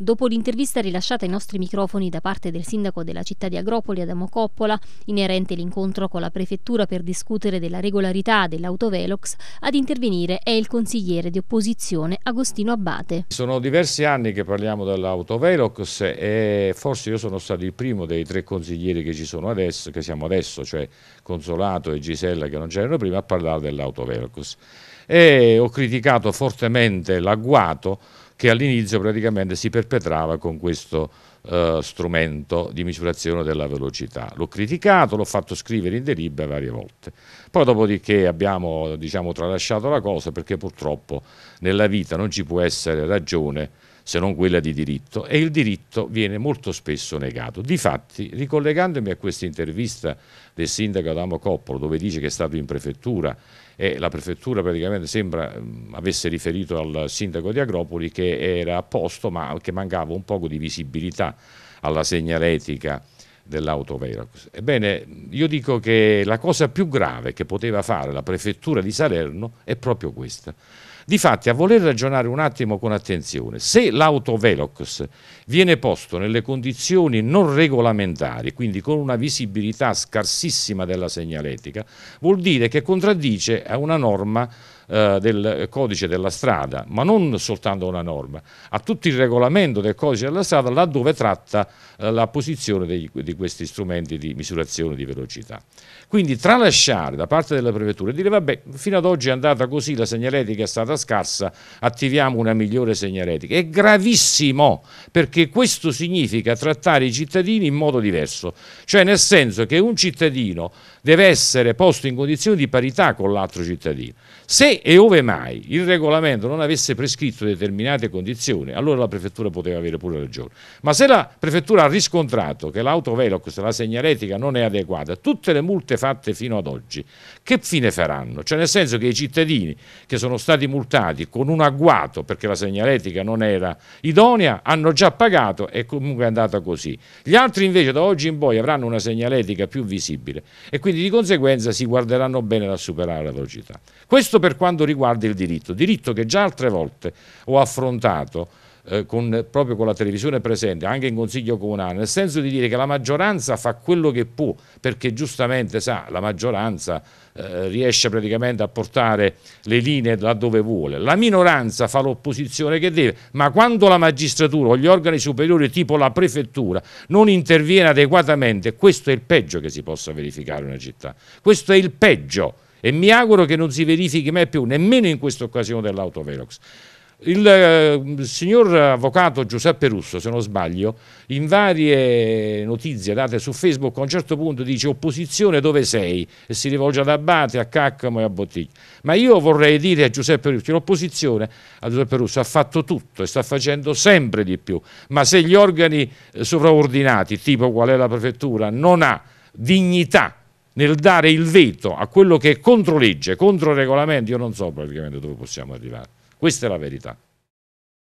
Dopo l'intervista rilasciata ai nostri microfoni da parte del sindaco della città di Agropoli, Adamo Coppola, inerente l'incontro con la prefettura per discutere della regolarità dell'autovelox, ad intervenire è il consigliere di opposizione Agostino Abbate. Sono diversi anni che parliamo dell'autovelox e forse io sono stato il primo dei tre consiglieri che ci sono adesso, che siamo adesso, cioè Consolato e Gisella che non c'erano prima, a parlare dell'autovelox. E ho criticato fortemente l'agguato che all'inizio praticamente si perpetrava con questo eh, strumento di misurazione della velocità. L'ho criticato, l'ho fatto scrivere in delibera varie volte. Poi dopodiché abbiamo diciamo, tralasciato la cosa perché purtroppo nella vita non ci può essere ragione se non quella di diritto e il diritto viene molto spesso negato. Difatti, ricollegandomi a questa intervista del sindaco Adamo Coppolo dove dice che è stato in prefettura e la prefettura praticamente sembra mh, mm, avesse riferito al sindaco di Agropoli che era a posto ma che mancava un poco di visibilità alla segnaletica dell'autovelox. Ebbene, io dico che la cosa più grave che poteva fare la prefettura di Salerno è proprio questa. Difatti, a voler ragionare un attimo con attenzione, se l'autovelox viene posto nelle condizioni non regolamentari, quindi con una visibilità scarsissima della segnaletica, vuol dire che contraddice a una norma eh, del codice della strada, ma non soltanto una norma, a tutto il regolamento del codice della strada laddove tratta eh, la posizione dei, di questi strumenti di misurazione di velocità. Quindi tralasciare da parte della prefettura e dire vabbè fino ad oggi è andata così, la segnaletica è stata scarsa, attiviamo una migliore segnaletica, è gravissimo perché questo significa trattare i cittadini in modo diverso, cioè nel senso che un cittadino deve essere posto in condizioni di parità con l'altro cittadino. Se e ove mai il regolamento non avesse prescritto determinate condizioni, allora la prefettura poteva avere pure ragione. Ma se la prefettura ha riscontrato che l'autovelox, la segnaletica non è adeguata, tutte le multe fatte fino ad oggi, che fine faranno? Cioè nel senso che i cittadini che sono stati multati con un agguato perché la segnaletica non era idonea, hanno già pagato e comunque è andata così. Gli altri invece da oggi in poi avranno una segnaletica più visibile e quindi di conseguenza si guarderanno bene da superare la velocità. Questo per quanto quanto riguarda il diritto, diritto che già altre volte ho affrontato eh, con, proprio con la televisione presente, anche in consiglio comunale, nel senso di dire che la maggioranza fa quello che può, perché giustamente sa, la maggioranza eh, riesce praticamente a portare le linee laddove vuole, la minoranza fa l'opposizione che deve, ma quando la magistratura o gli organi superiori tipo la prefettura non interviene adeguatamente, questo è il peggio che si possa verificare in una città, questo è il peggio e mi auguro che non si verifichi mai più, nemmeno in questa occasione dell'autovelox. Il eh, signor avvocato Giuseppe Russo, se non sbaglio, in varie notizie date su Facebook a un certo punto dice opposizione dove sei? E si rivolge ad Abate, a Caccamo e a Bottiglia. Ma io vorrei dire a Giuseppe Russo l'opposizione a Giuseppe Russo ha fatto tutto e sta facendo sempre di più, ma se gli organi eh, sovraordinati, tipo qual è la prefettura, non ha dignità nel dare il veto a quello che è contro legge, contro regolamenti, io non so praticamente dove possiamo arrivare. Questa è la verità.